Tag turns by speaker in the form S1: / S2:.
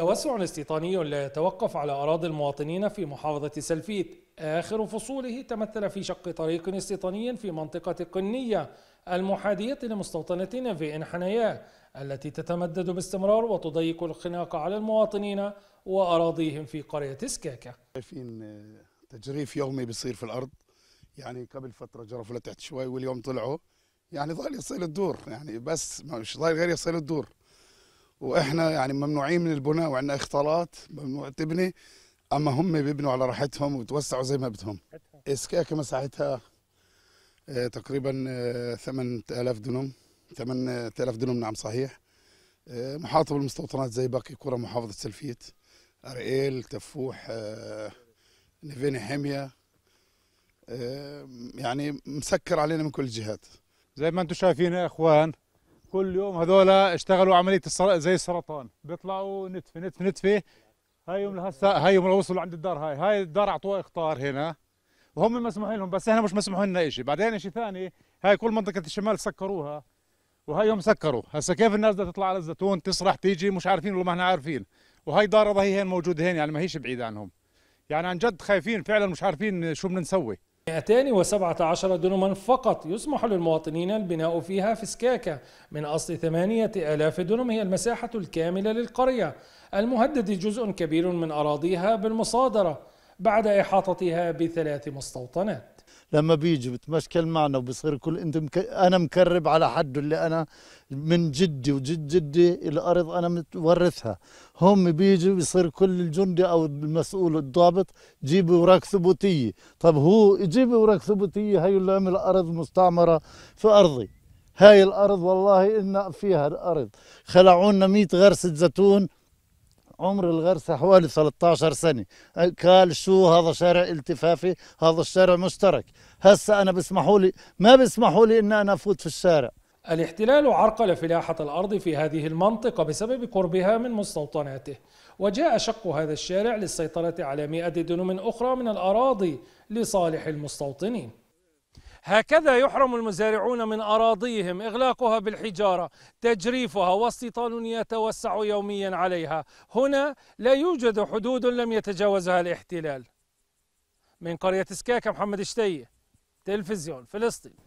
S1: توسع استيطاني لا يتوقف على أراضي المواطنين في محافظة سلفيت آخر فصوله تمثل في شق طريق استيطاني في منطقة قنية المحادية لمستوطنة في حنايا التي تتمدد باستمرار وتضيق الخناق على المواطنين وأراضيهم في قرية سكاكة شايفين آه، تجريف
S2: يومي بيصير في الأرض يعني قبل فترة جرفوا لتحت شوي واليوم طلعوا يعني ظل يصير الدور يعني بس مش ظل غير يصير الدور واحنا يعني ممنوعين من البناء وعندنا اختلاط ممنوع تبني اما هم بيبنوا على راحتهم وتوسعوا زي ما بدهم اسكاكه إيه، مساحتها إيه، تقريبا 8000 إيه، دونم 8000 دونم نعم صحيح محاطه بالمستوطنات زي باقي قرى محافظه سلفيت ارئيل تفوح نيفيني حميه يعني مسكر علينا من كل الجهات زي ما انتم شايفين
S3: يا اخوان كل يوم هذول اشتغلوا عمليه السر... زي السرطان بيطلعوا نتفه نتفه نتفه هاي يوم لهسه هاي يوم وصلوا عند الدار هاي هاي الدار اعطوها اخطار هنا وهم مسموح لهم بس احنا مش مسموح لنا شيء بعدين شيء ثاني هاي كل منطقه الشمال سكروها وهي يوم سكروا هسه كيف الناس بدها تطلع على الزيتون تسرح تيجي مش عارفين والله ما احنا عارفين وهي دار هي هين موجوده هين يعني ما هيش بعيده عنهم يعني عن جد خايفين فعلا مش عارفين
S1: شو بدنا نسوي 217 دونما فقط يسمح للمواطنين البناء فيها في سكاكة من أصل 8000 دونم هي المساحة الكاملة للقرية المهدد جزء كبير من أراضيها بالمصادرة بعد إحاطتها بثلاث مستوطنات
S4: لما بيجي بتمشكل معنا وبصير كل انت مك... انا مكرب على حده اللي انا من جدي وجد جدي الارض انا متورثها هم بيجي بصير كل الجندي او المسؤول الضابط جيبي اوراق ثبوتيه طب هو جيبي اوراق ثبوتيه هي اللي عمل ارض مستعمره في ارضي هاي الارض والله ان فيها الارض خلعونا 100 غرسه زيتون عمر الغرسة حوالي 13 سنة قال شو هذا شارع التفافي هذا الشارع مشترك هسا أنا بسمحوا لي ما بسمحوا لي إن أنا أفوت في الشارع
S1: الاحتلال عرقل فلاحة الأرض في هذه المنطقة بسبب قربها من مستوطناته وجاء شق هذا الشارع للسيطرة على مئة دنم أخرى من الأراضي لصالح المستوطنين هكذا يحرم المزارعون من أراضيهم إغلاقها بالحجارة تجريفها واستيطان يتوسع يوميا عليها هنا لا يوجد حدود لم يتجاوزها الاحتلال من قرية سكاكة محمد شتية تلفزيون فلسطين